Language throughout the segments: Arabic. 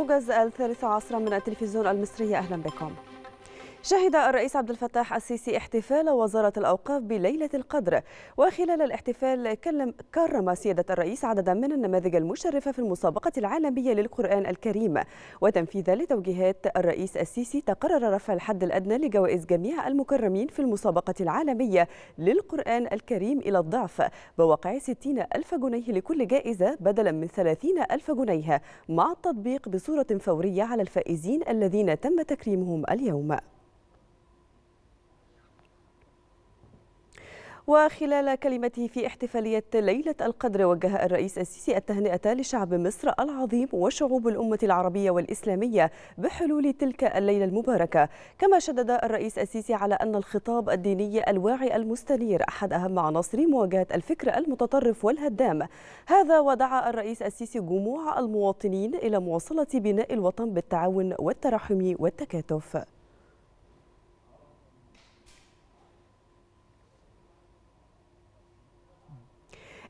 الموجز الثالثة عصرا من التلفزيون المصري أهلا بكم شهد الرئيس عبد الفتاح السيسي احتفال وزارة الأوقاف بليلة القدر وخلال الاحتفال كلم كرم سيادة الرئيس عددا من النماذج المشرفة في المسابقة العالمية للقرآن الكريم وتنفيذا لتوجيهات الرئيس السيسي تقرر رفع الحد الأدنى لجوائز جميع المكرمين في المسابقة العالمية للقرآن الكريم إلى الضعف بواقع 60 ألف جنيه لكل جائزة بدلا من 30 ألف جنيه مع التطبيق بصورة فورية على الفائزين الذين تم تكريمهم اليوم وخلال كلمته في احتفالية ليلة القدر وجه الرئيس السيسي التهنئة لشعب مصر العظيم وشعوب الأمة العربية والإسلامية بحلول تلك الليلة المباركة كما شدد الرئيس السيسي على أن الخطاب الديني الواعي المستنير أحد أهم عناصر مواجهة الفكر المتطرف والهدام هذا ودعا الرئيس السيسي جموع المواطنين إلى مواصلة بناء الوطن بالتعاون والترحم والتكاتف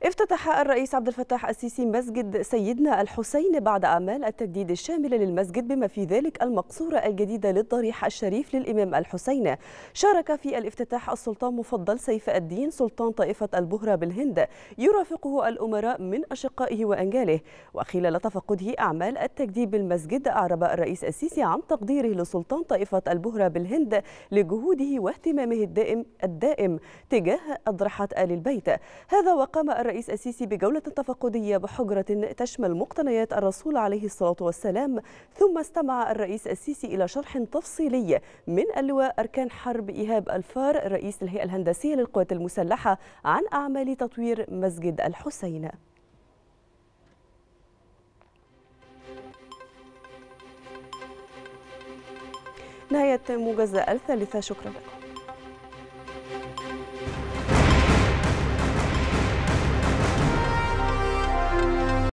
افتتح الرئيس عبد الفتاح السيسي مسجد سيدنا الحسين بعد أعمال التجديد الشامل للمسجد بما في ذلك المقصورة الجديدة للضريح الشريف للإمام الحسين شارك في الافتتاح السلطان مفضل سيف الدين سلطان طائفة البهرة بالهند يرافقه الأمراء من أشقائه وأنجاله وخلال تفقده أعمال التجديد بالمسجد أعرب الرئيس السيسي عن تقديره لسلطان طائفة البهرة بالهند لجهوده واهتمامه الدائم الدائم تجاه أضرحة آل البيت هذا وقام الرئيس الرئيس السيسي بجولة تفقدية بحجرة تشمل مقتنيات الرسول عليه الصلاة والسلام ثم استمع الرئيس السيسي إلى شرح تفصيلي من اللواء أركان حرب إيهاب الفار رئيس الهيئة الهندسية للقوات المسلحة عن أعمال تطوير مسجد الحسين نهاية موجز الثالثة شكرا لكم